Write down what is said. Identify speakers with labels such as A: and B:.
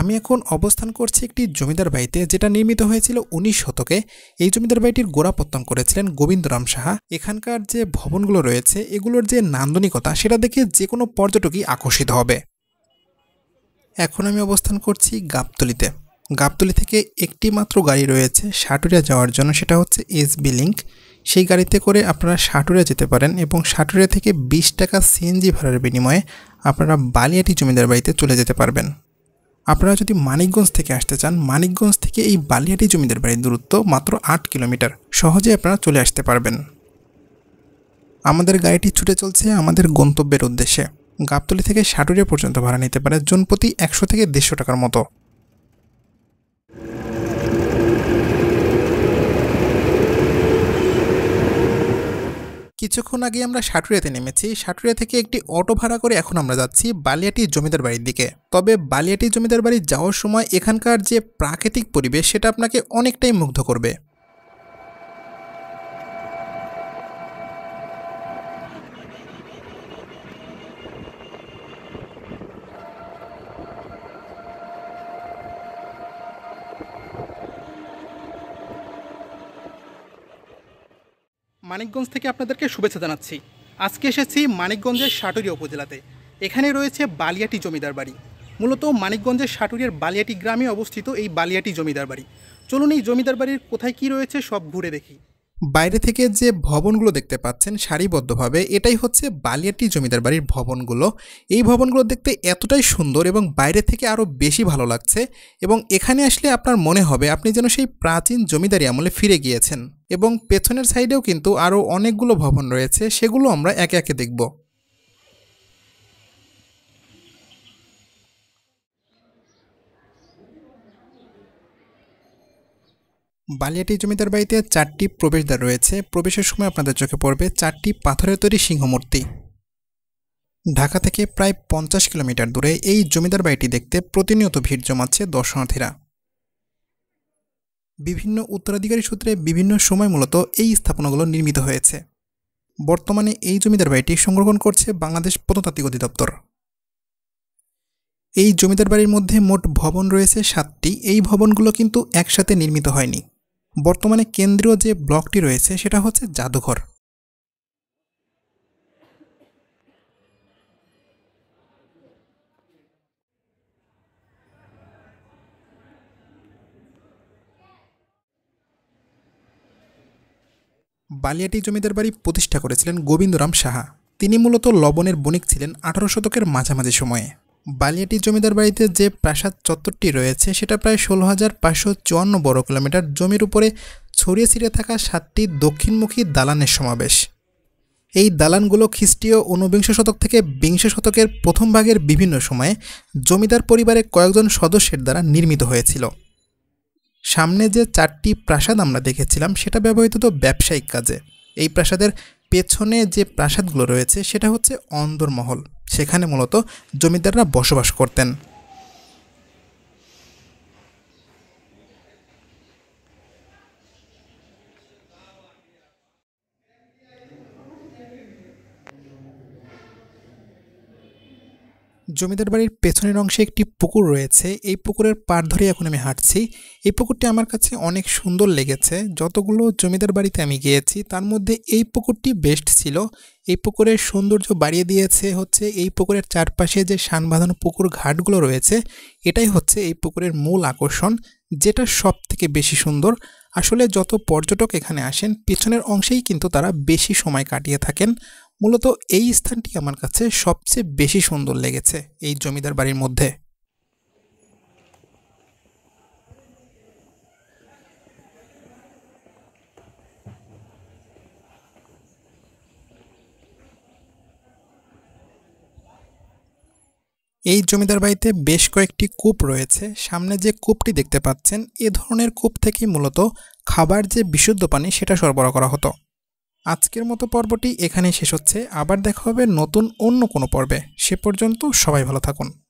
A: আমি এখন অবস্থান করছি একটি জমিদার বাড়িতে যেটা নির্মিত হয়েছিল উনিশ শতকে এই জমিদার বাড়িটির গোড়াপত্তন করেছিলেন গোবিন্দরাম সাহা এখানকার যে ভবনগুলো রয়েছে এগুলোর যে নান্দনিকতা সেটা দেখে যে কোনো পর্যটকই আকর্ষিত হবে এখন আমি অবস্থান করছি গাবতলিতে গাবতলি থেকে একটি মাত্র গাড়ি রয়েছে সাটুরিয়া যাওয়ার জন্য সেটা হচ্ছে এসবি লিঙ্ক সেই গাড়িতে করে আপনারা সাটুরিয়া যেতে পারেন এবং সাটুরিয়া থেকে বিশ টাকা সিএনজি ভাড়ার বিনিময়ে আপনারা বালিয়াটি জমিদার বাড়িতে চলে যেতে পারবেন আপনারা যদি মানিকগঞ্জ থেকে আসতে চান মানিকগঞ্জ থেকে এই বালিয়াটি জমিদার বাড়ির দূরত্ব মাত্র আট কিলোমিটার সহজে আপনারা চলে আসতে পারবেন আমাদের গাড়িটি ছুটে চলছে আমাদের গন্তব্যের উদ্দেশ্যে গাবতলি থেকে সাটুরিয়া পর্যন্ত ভাড়া নিতে পারে জন প্রতি একশো থেকে দেড়শো টাকার মতো কিছুক্ষণ আগে আমরা সাটুরিয়াতে নেমেছি সাটুরিয়া থেকে একটি অটো ভাড়া করে এখন আমরা যাচ্ছি বালিয়াটি জমিদার বাড়ির দিকে তবে বালিয়াটি জমিদার বাড়ি যাওয়ার সময় এখানকার যে প্রাকৃতিক পরিবেশ সেটা আপনাকে অনেকটাই মুগ্ধ করবে মানিকগঞ্জ থেকে আপনাদেরকে শুভেচ্ছা জানাচ্ছি আজকে এসেছি মানিকগঞ্জের সাটুরিয়া উপজেলাতে এখানে রয়েছে বালিয়াটি জমিদার বাড়ি মূলত মানিকগঞ্জের সাটুরিয়ার বালিয়াটি গ্রামে অবস্থিত এই বালিয়াটি জমিদার বাড়ি চলুন এই জমিদার বাড়ির কোথায় কি রয়েছে সব ঘুরে দেখি বাইরে থেকে যে ভবনগুলো দেখতে পাচ্ছেন সারিবদ্ধভাবে এটাই হচ্ছে বালিয়াটি জমিদার বাড়ির ভবনগুলো এই ভবনগুলো দেখতে এতটাই সুন্দর এবং বাইরে থেকে আরও বেশি ভালো লাগছে এবং এখানে আসলে আপনার মনে হবে আপনি যেন সেই প্রাচীন জমিদারি আমলে ফিরে গিয়েছেন এবং পেছনের সাইডেও কিন্তু আরও অনেকগুলো ভবন রয়েছে সেগুলো আমরা একে একে দেখব বালিয়াটি জমিদার বাড়িতে চারটি প্রবেশদ্বার রয়েছে প্রবেশের সময় আপনাদের চোখে পড়বে চারটি পাথরের তৈরি সিংহমূর্তি ঢাকা থেকে প্রায় পঞ্চাশ কিলোমিটার দূরে এই জমিদার বাড়িটি দেখতে প্রতিনিয়ত ভিড় জমাচ্ছে দর্শনার্থীরা বিভিন্ন উত্তরাধিকারী সূত্রে বিভিন্ন সময় মূলত এই স্থাপনাগুলো নির্মিত হয়েছে বর্তমানে এই জমিদার বাড়িটি সংরক্ষণ করছে বাংলাদেশ প্রত্নতাত্ত্বিক অধিদপ্তর এই জমিদার বাড়ির মধ্যে মোট ভবন রয়েছে সাতটি এই ভবনগুলো কিন্তু একসাথে নির্মিত হয়নি বর্তমানে কেন্দ্রীয় যে ব্লকটি রয়েছে সেটা হচ্ছে জাদুঘর বালিয়াটি জমিদার বাড়ি প্রতিষ্ঠা করেছিলেন গোবিন্দরাম সাহা তিনি মূলত লবণের বণিক ছিলেন আঠারো শতকের মাঝামাঝি সময়ে বালিয়াটি জমিদার বাড়িতে যে প্রাসাদ চত্বরটি রয়েছে সেটা প্রায় ষোলো হাজার পাঁচশো চুয়ান্ন বর্গ কিলোমিটার জমির উপরে ছড়িয়ে ছিঁড়ে থাকা সাতটি দক্ষিণমুখী দালানের সমাবেশ এই দালানগুলো খ্রিস্টীয় ঊনবিংশ শতক থেকে বিংশ শতকের প্রথম ভাগের বিভিন্ন সময়ে জমিদার পরিবারের কয়েকজন সদস্যের দ্বারা নির্মিত হয়েছিল সামনে যে চারটি প্রাসাদ আমরা দেখেছিলাম সেটা ব্যবহৃত তো ব্যবসায়িক কাজে এই প্রাসাদের পেছনে যে প্রাসাদগুলো রয়েছে সেটা হচ্ছে অন্দরমহল সেখানে মূলত জমিদাররা বসবাস করতেন জমিদার বাড়ির পেছনের অংশে একটি পুকুর রয়েছে এই পুকুরের পার ধরে এখন আমি হাঁটছি এই পুকুরটি আমার কাছে অনেক সুন্দর লেগেছে যতগুলো জমিদার বাড়িতে আমি গিয়েছি তার মধ্যে এই পুকুরটি বেস্ট ছিল এই পুকুরের সৌন্দর্য বাড়িয়ে দিয়েছে হচ্ছে এই পুকুরের চারপাশে যে সান বাঁধানো পুকুর ঘাটগুলো রয়েছে এটাই হচ্ছে এই পুকুরের মূল আকর্ষণ যেটা সব থেকে বেশি সুন্দর আসলে যত পর্যটক এখানে আসেন পেছনের অংশেই কিন্তু তারা বেশি সময় কাটিয়ে থাকেন মূলত এই স্থানটি আমার কাছে সবচেয়ে বেশি সুন্দর লেগেছে এই জমিদার বাড়ির মধ্যে এই জমিদার বাড়িতে বেশ কয়েকটি কূপ রয়েছে সামনে যে কূপটি দেখতে পাচ্ছেন এ ধরনের কূপ থেকেই মূলত খাবার যে বিশুদ্ধ পানি সেটা সরবরাহ করা হতো আজকের মতো পর্বটি এখানেই শেষ হচ্ছে আবার দেখা হবে নতুন অন্য কোনো পর্বে সে পর্যন্ত সবাই ভালো থাকুন